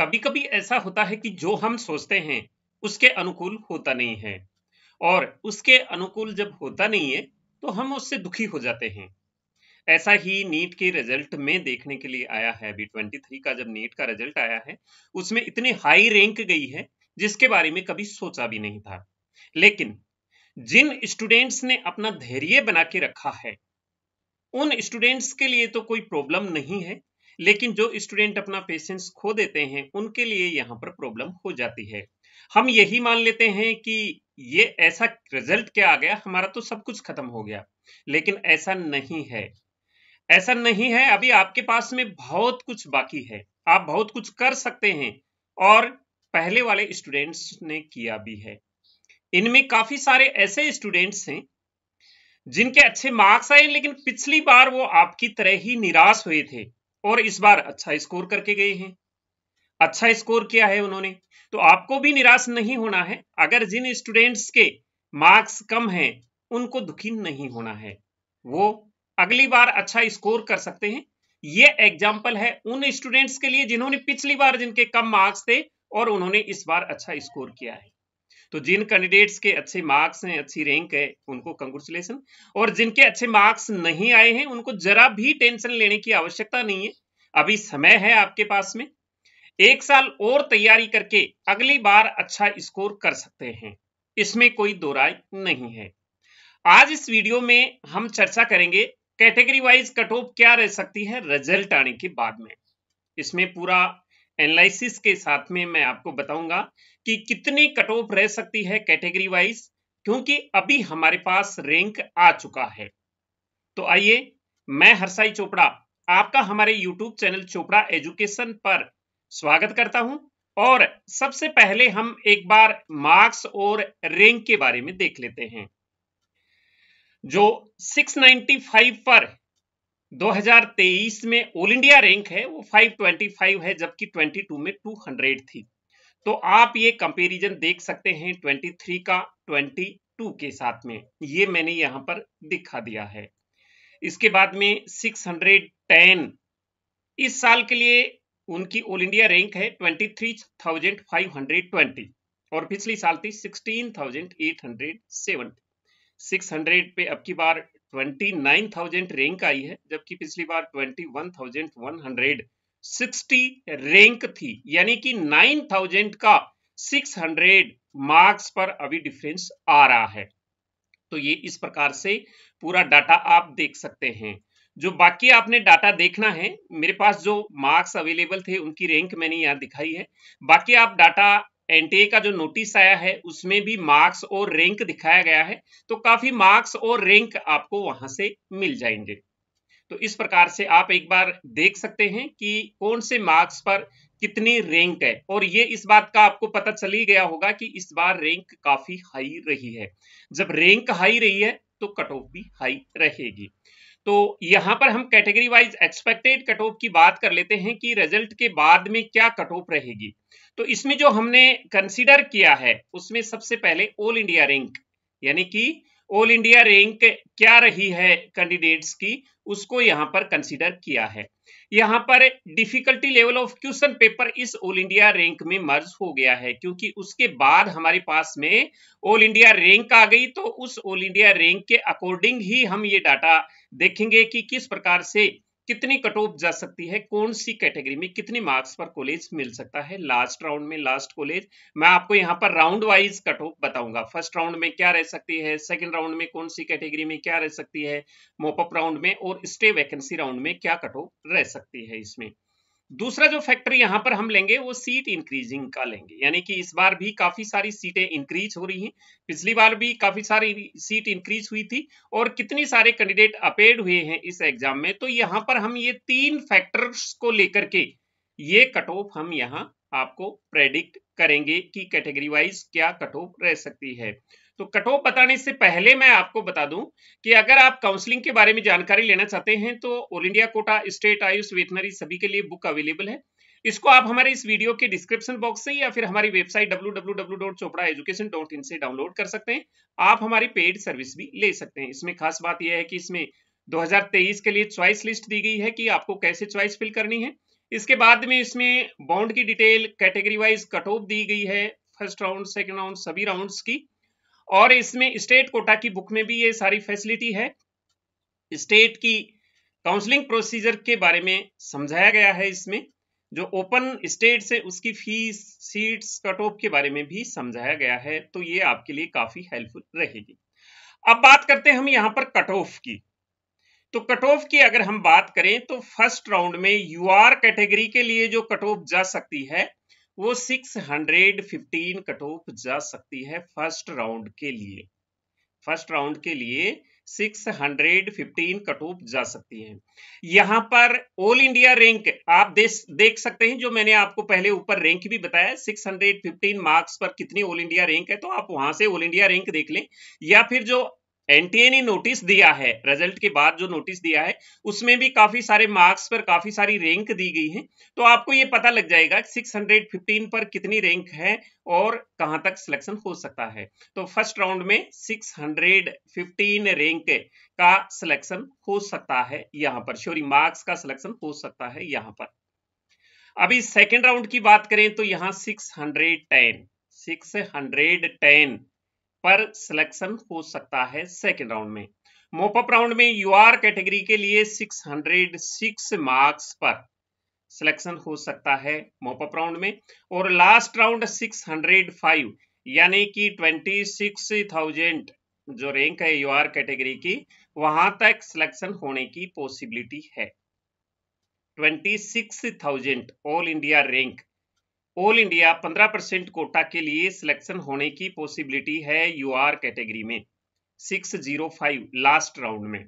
कभी कभी ऐसा होता है कि जो हम सोचते हैं उसके अनुकूल होता नहीं है और उसके अनुकूल जब होता नहीं है तो हम उससे दुखी हो जाते हैं ऐसा ही नीट के रिजल्ट में देखने के लिए आया है अभी ट्वेंटी थ्री का जब नीट का रिजल्ट आया है उसमें इतनी हाई रैंक गई है जिसके बारे में कभी सोचा भी नहीं था लेकिन जिन स्टूडेंट्स ने अपना धैर्य बना के रखा है उन स्टूडेंट्स के लिए तो कोई प्रॉब्लम नहीं है लेकिन जो स्टूडेंट अपना पेशेंस खो देते हैं उनके लिए यहाँ पर प्रॉब्लम हो जाती है हम यही मान लेते हैं कि ये ऐसा रिजल्ट क्या आ गया हमारा तो सब कुछ खत्म हो गया लेकिन ऐसा नहीं है ऐसा नहीं है अभी आपके पास में बहुत कुछ बाकी है आप बहुत कुछ कर सकते हैं और पहले वाले स्टूडेंट्स ने किया भी है इनमें काफी सारे ऐसे स्टूडेंट्स हैं जिनके अच्छे मार्क्स आए लेकिन पिछली बार वो आपकी तरह ही निराश हुए थे और इस बार अच्छा स्कोर करके गए हैं अच्छा स्कोर किया है उन्होंने तो आपको भी निराश नहीं होना है अगर जिन स्टूडेंट्स के मार्क्स कम हैं उनको दुखी नहीं होना है वो अगली बार अच्छा स्कोर कर सकते हैं ये एग्जाम्पल है उन स्टूडेंट्स के लिए जिन्होंने पिछली बार जिनके कम मार्क्स थे और उन्होंने इस बार अच्छा स्कोर किया है तो जिन कैंडिडेट्स के अच्छे मार्क्स हैं अच्छी रैंक है उनको कंग्रेचुलेसन और जिनके अच्छे मार्क्स नहीं आए हैं उनको जरा भी टेंशन लेने की आवश्यकता नहीं है अभी समय है आपके पास में एक साल और तैयारी करके अगली बार अच्छा स्कोर कर सकते हैं इसमें कोई दो राय नहीं है आज इस वीडियो में हम चर्चा करेंगे कैटेगरी वाइज कट ऑफ क्या रह सकती है रिजल्ट आने के बाद में इसमें पूरा एनालिसिस के साथ में मैं आपको बताऊंगा कि कितनी कट ऑफ रह सकती है कैटेगरी वाइज क्योंकि अभी हमारे पास रैंक आ चुका है तो आइए मैं हरसाई चोपड़ा आपका हमारे YouTube चैनल चोपड़ा एजुकेशन पर स्वागत करता हूं और सबसे पहले हम एक बार मार्क्स और रैंक के बारे में देख लेते हैं जो 695 पर 2023 में ऑल इंडिया रैंक है वो 525 है जबकि 22 में 200 थी तो आप ये कंपेरिजन देख सकते हैं 23 का 22 के साथ में ये मैंने यहाँ पर दिखा दिया है इसके बाद में 610 इस साल के लिए उनकी ऑल इंडिया रैंक है 23,520 और पिछली साल थी 16,870 600 पे अब की बार 29,000 रैंक आई है जबकि पिछली बार 21,160 रैंक थी यानी कि 9,000 का 600 मार्क्स पर अभी डिफरेंस आ रहा है तो ये इस प्रकार से पूरा डाटा आप देख सकते हैं जो बाकी आपने डाटा देखना है मेरे पास जो मार्क्स अवेलेबल थे उनकी रैंक मैंने यहाँ दिखाई है बाकी आप डाटा एनटीए का जो नोटिस आया है उसमें भी मार्क्स और रैंक दिखाया गया है तो काफी मार्क्स और रैंक आपको वहां से मिल जाएंगे तो इस प्रकार से आप एक बार देख सकते हैं कि कौन से मार्क्स पर कितनी रैंक है और ये इस बात का आपको पता चल ही गया होगा कि इस बार रैंक काफी हाई रही है जब रैंक हाई रही है तो कट ऑफ भी हाई रहेगी तो यहां पर हम category wise expected cut off की बात कर लेते हैं कि रिजल्ट के बाद में क्या कट ऑफ रहेगी तो इसमें जो हमने कंसिडर किया है उसमें सबसे पहले ऑल इंडिया रैंक यानी कि ऑल इंडिया रैंक क्या रही है कैंडिडेट्स की उसको यहां पर कंसिडर किया है यहाँ पर difficulty level of question paper इस ऑल इंडिया रैंक में मर्ज हो गया है क्योंकि उसके बाद हमारे पास में ऑल इंडिया रैंक आ गई तो उस ऑल इंडिया रैंक के अकॉर्डिंग ही हम ये डाटा देखेंगे कि किस प्रकार से कितनी कट ऑफ जा सकती है कौन सी कैटेगरी में कितने मार्क्स पर कॉलेज मिल सकता है लास्ट राउंड में लास्ट कॉलेज मैं आपको यहाँ पर राउंड वाइज कट ऑफ बताऊंगा फर्स्ट राउंड में क्या रह सकती है सेकंड राउंड में कौन सी कैटेगरी में क्या रह सकती है मोपअप राउंड में और स्टे वैकेंसी राउंड में क्या कट ऑफ रह सकती है इसमें दूसरा जो फैक्टर यहाँ पर हम लेंगे वो सीट इंक्रीजिंग का लेंगे यानी कि इस बार भी काफी सारी सीटें इंक्रीज हो रही हैं पिछली बार भी काफी सारी सीट इंक्रीज हुई थी और कितनी सारे कैंडिडेट अपेड हुए हैं इस एग्जाम में तो यहां पर हम ये तीन फैक्टर्स को लेकर के ये कट ऑफ हम यहाँ आपको प्रेडिक्ट करेंगे कि कैटेगरी वाइज क्या कट ऑफ रह सकती है तो कट ऑफ बताने से पहले मैं आपको बता दूं कि अगर आप काउंसलिंग के बारे में जानकारी लेना चाहते हैं तो all India quota state AYUSH veterinary सभी के लिए बुक अवेलेबल है इसको आप हमारे इस वीडियो के डिस्क्रिप्शन बॉक्स से या फिर हमारी वेबसाइट डब्ल्यू से डाउनलोड कर सकते हैं आप हमारी पेड सर्विस भी ले सकते हैं इसमें खास बात यह है कि इसमें 2023 के लिए च्वाइस लिस्ट दी गई है कि आपको कैसे च्वाइस फिल करनी है इसके बाद में इसमें बाउंड की detail category wise cut off दी गई है फर्स्ट राउंड सेकेंड राउंड सभी राउंड्स की और इसमें स्टेट कोटा की बुक में भी ये सारी फैसिलिटी है स्टेट की काउंसलिंग प्रोसीजर के बारे में समझाया गया है इसमें जो ओपन स्टेट से उसकी फीस सीट्स कट ऑफ के बारे में भी समझाया गया है तो ये आपके लिए काफी हेल्पफुल रहेगी अब बात करते हैं हम यहाँ पर कट ऑफ की तो कट ऑफ की अगर हम बात करें तो फर्स्ट राउंड में यूआर कैटेगरी के लिए जो कट ऑफ जा सकती है वो 615 कट ऑफ जा सकती है फर्स्ट राउंड के लिए फर्स्ट राउंड के लिए 615 कट ऑफ जा सकती है यहां पर ऑल इंडिया रैंक आप देख सकते हैं जो मैंने आपको पहले ऊपर रैंक भी बताया 615 मार्क्स पर कितनी ऑल इंडिया रैंक है तो आप वहां से ऑल इंडिया रैंक देख लें या फिर जो एनटीए ने नोटिस दिया है रिजल्ट के बाद जो नोटिस दिया है उसमें भी काफी सारे मार्क्स पर काफी सारी रैंक दी गई है तो आपको ये पता लग जाएगा 615 पर कितनी रैंक है और कहां तक सिलेक्शन हो सकता है तो फर्स्ट राउंड में 615 रैंक का सिलेक्शन हो सकता है यहां पर सॉरी मार्क्स का सिलेक्शन हो सकता है यहां पर अभी सेकेंड राउंड की बात करें तो यहां six hundred ten six hundred ten पर सिलेक्शन हो सकता है सेकेंड राउंड में मोपअप राउंड में यू आर कैटेगरी के लिए 606 मार्क्स पर सिलेक्शन हो सकता है मोपअप राउंड में और लास्ट राउंड 605 यानी कि 26,000 जो रैंक है यू आर कैटेगरी की वहां तक सिलेक्शन होने की पॉसिबिलिटी है 26,000 all India rank all India 15 percent quota के लिए सिलेक्शन होने की पॉसिबिलिटी है यू आर कैटेगरी में 605 लास्ट राउंड में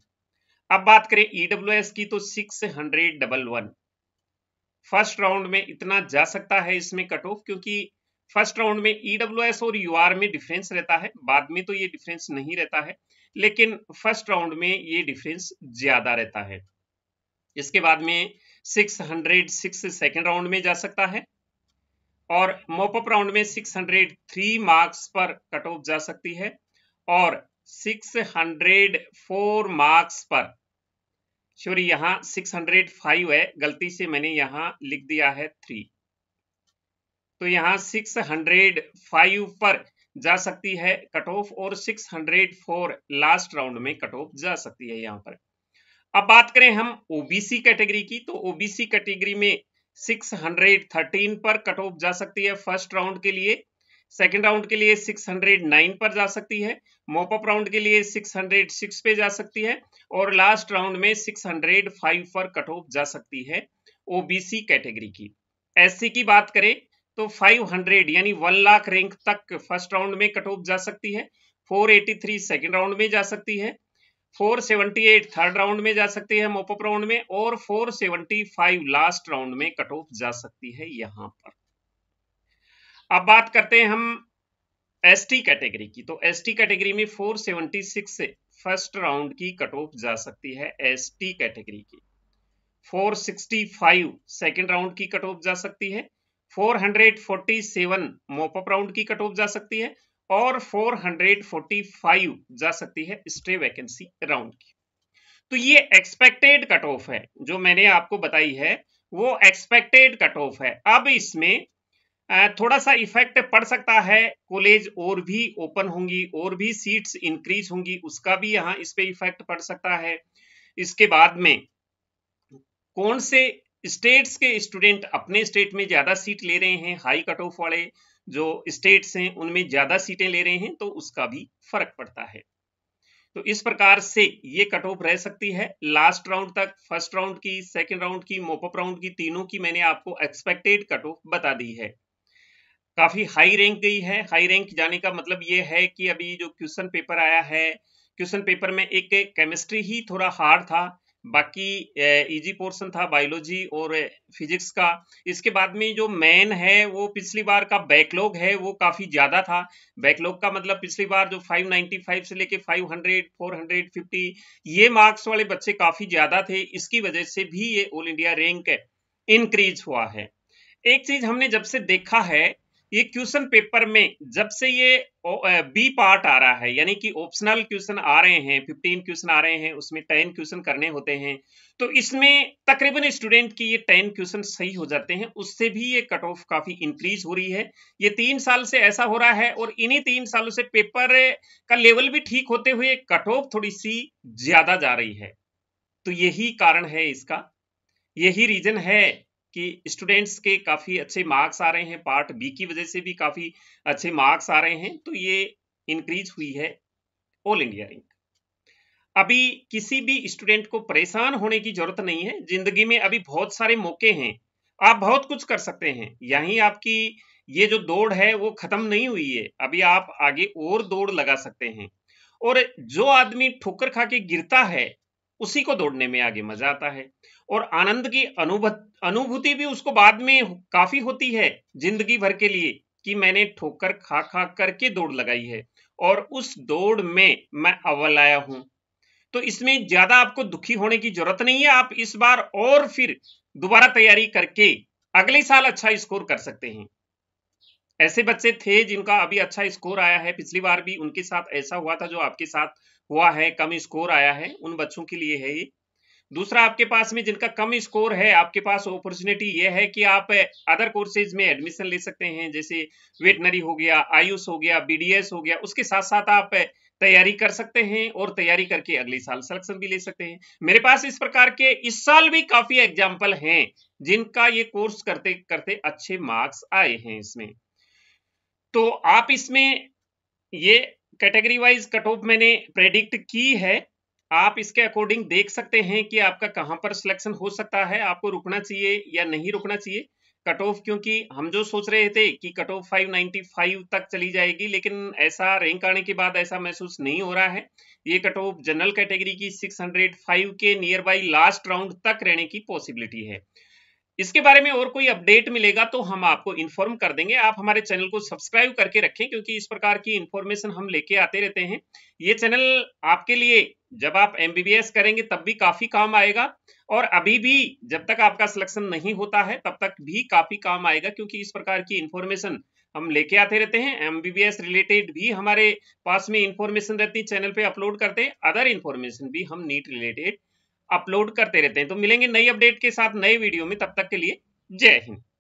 अब बात करें ईडब्ल्यू e की तो six hundred double one first round में इतना जा सकता है इसमें कट ऑफ क्योंकि फर्स्ट राउंड में ईडब्ल्यू e और यूआर में डिफरेंस रहता है बाद में तो ये डिफरेंस नहीं रहता है लेकिन फर्स्ट राउंड में ये डिफरेंस ज्यादा रहता है इसके बाद में 606 सिक्स सेकेंड राउंड में जा सकता है और मोपअप राउंड में 603 मार्क्स पर कट ऑफ जा सकती है और 604 मार्क्स पर सॉरी यहां 605 है गलती से मैंने यहाँ लिख दिया है थ्री तो यहाँ 605 पर जा सकती है कट ऑफ और 604 लास्ट राउंड में कट ऑफ जा सकती है यहाँ पर अब बात करें हम ओबीसी कैटेगरी की तो ओबीसी कैटेगरी में 613 पर कट ऑफ जा सकती है फर्स्ट राउंड के लिए सेकेंड राउंड के लिए 609 पर जा सकती है मोपअप राउंड के लिए 606 पे जा सकती है और लास्ट राउंड में 605 पर कट ऑफ जा सकती है ओबीसी कैटेगरी की एससी की बात करें तो 500 यानी 1 लाख रैंक तक फर्स्ट राउंड में कट ऑफ जा सकती है 483 सेकंड राउंड में जा सकती है 478 थर्ड राउंड में जा सकती है मोपअप राउंड में और 475 लास्ट राउंड में कट ऑफ जा सकती है यहां पर अब बात करते हैं हम एसटी कैटेगरी की तो एसटी कैटेगरी में 476 से फर्स्ट राउंड की कट ऑफ जा सकती है एसटी कैटेगरी की 465 सेकंड राउंड की कट ऑफ जा सकती है 447 hundred forty seven mop up round की कट ऑफ जा सकती है और 445 जा सकती है स्टे वैकेंसी राउंड की तो ये एक्सपेक्टेड कट ऑफ है जो मैंने आपको बताई है वो एक्सपेक्टेड कट ऑफ है अब इसमें थोड़ा सा इफेक्ट पड़ सकता है कॉलेज और भी ओपन होंगी और भी सीट्स इंक्रीज होंगी उसका भी यहाँ इस पे इफेक्ट पड़ सकता है इसके बाद में कौन से स्टेट्स के स्टूडेंट अपने स्टेट में ज्यादा सीट ले रहे हैं हाई कट ऑफ वाले जो स्टेट्स हैं उनमें ज़्यादा सीटें ले रहे हैं तो उसका भी फर्क पड़ता है तो इस प्रकार से ये कट ऑफ रह सकती है लास्ट राउंड तक फर्स्ट राउंड की सेकेंड राउंड की मोपअप राउंड की तीनों की मैंने आपको एक्सपेक्टेड कट ऑफ बता दी है काफी हाई रैंक गई है हाई रैंक जाने का मतलब ये है कि अभी जो क्वेश्चन पेपर आया है क्वेश्चन पेपर में एक केमिस्ट्री ही थोड़ा हार्ड था बाकी इजी पोर्शन e था बायोलॉजी और फिजिक्स का इसके बाद में जो मेन है वो पिछली बार का बैकलॉग है वो काफ़ी ज़्यादा था बैकलॉग का मतलब पिछली बार जो 595 से लेके 500 450 ये मार्क्स वाले बच्चे काफ़ी ज़्यादा थे इसकी वजह से भी ये ऑल इंडिया रैंक इंक्रीज हुआ है एक चीज़ हमने जब से देखा है ये क्वेश्चन पेपर में जब से ये बी पार्ट आ रहा है यानी कि ऑप्शनल क्वेश्चन आ रहे हैं फिफ्टीन क्वेश्चन आ रहे हैं उसमें टेन क्वेश्चन करने होते हैं तो इसमें तकरीबन स्टूडेंट की ये टेन क्वेश्चन सही हो जाते हैं उससे भी ये कट ऑफ काफी इंक्रीज हो रही है ये तीन साल से ऐसा हो रहा है और इन्हीं तीन सालों से पेपर का लेवल भी ठीक होते हुए कट ऑफ थोड़ी सी ज्यादा जा रही है तो यही कारण है इसका यही रीजन है कि स्टूडेंट्स के काफ़ी अच्छे मार्क्स आ रहे हैं पार्ट बी की वजह से भी काफ़ी अच्छे मार्क्स आ रहे हैं तो ये इंक्रीज हुई है ऑल इंडिया रैंक अभी किसी भी स्टूडेंट को परेशान होने की जरूरत नहीं है जिंदगी में अभी बहुत सारे मौके हैं आप बहुत कुछ कर सकते हैं यहीं आपकी ये जो दौड़ है वो खत्म नहीं हुई है अभी आप आगे और दौड़ लगा सकते हैं और जो आदमी ठोकर खा के गिरता है उसी को दौड़ने में आगे मजा आता है और आनंद की अनुभूति भी उसको बाद में काफी होती है जिंदगी भर के लिए कि मैंने ठोकर खा खा करके दौड़ लगाई है और उस दौड़ में मैं अव्वल आया हूं तो इसमें ज्यादा आपको दुखी होने की जरूरत नहीं है आप इस बार और फिर दोबारा तैयारी करके अगले साल अच्छा स्कोर कर सकते हैं ऐसे बच्चे थे जिनका अभी अच्छा स्कोर आया है पिछली बार भी उनके साथ ऐसा हुआ था जो आपके साथ हुआ है कम स्कोर आया है उन बच्चों के लिए है ये दूसरा आपके पास में जिनका कम स्कोर है आपके पास अपॉर्चुनिटी ये है कि आप अदर कोर्सेज में एडमिशन ले सकते हैं जैसे वेटनरी हो गया आयुष हो गया बीडीएस हो गया उसके साथ साथ आप तैयारी कर सकते हैं और तैयारी करके अगले साल सिलेक्शन भी ले सकते हैं मेरे पास इस प्रकार के इस साल भी काफी एग्जाम्पल हैं जिनका ये कोर्स करते करते अच्छे मार्क्स आए हैं इसमें तो आप इसमें ये कैटेगरी वाइज कट ऑफ मैंने प्रेडिक्ट की है आप इसके अकॉर्डिंग देख सकते हैं कि आपका कहां पर सिलेक्शन हो सकता है आपको रुकना चाहिए या नहीं रुकना चाहिए कट ऑफ क्योंकि हम जो सोच रहे थे कि कट ऑफ 595 तक चली जाएगी लेकिन ऐसा रैंक आने के बाद ऐसा महसूस नहीं हो रहा है ये कट ऑफ जनरल कैटेगरी की 605 के नियर बाई लास्ट राउंड तक रहने की पॉसिबिलिटी है इसके बारे में और कोई अपडेट मिलेगा तो हम आपको इन्फॉर्म कर देंगे आप हमारे चैनल को सब्सक्राइब करके रखें क्योंकि इस प्रकार की इन्फॉर्मेशन हम लेके आते रहते हैं ये चैनल आपके लिए जब आप एम करेंगे तब भी काफी काम आएगा और अभी भी जब तक आपका सिलेक्शन नहीं होता है तब तक भी काफी काम आएगा क्योंकि इस प्रकार की इन्फॉर्मेशन हम लेके आते रहते हैं एम रिलेटेड भी हमारे पास में इन्फॉर्मेशन रहती है चैनल पे अपलोड करते हैं अदर इन्फॉर्मेशन भी हम नीट रिलेटेड अपलोड करते रहते हैं तो मिलेंगे नई अपडेट के साथ नए वीडियो में तब तक के लिए जय हिंद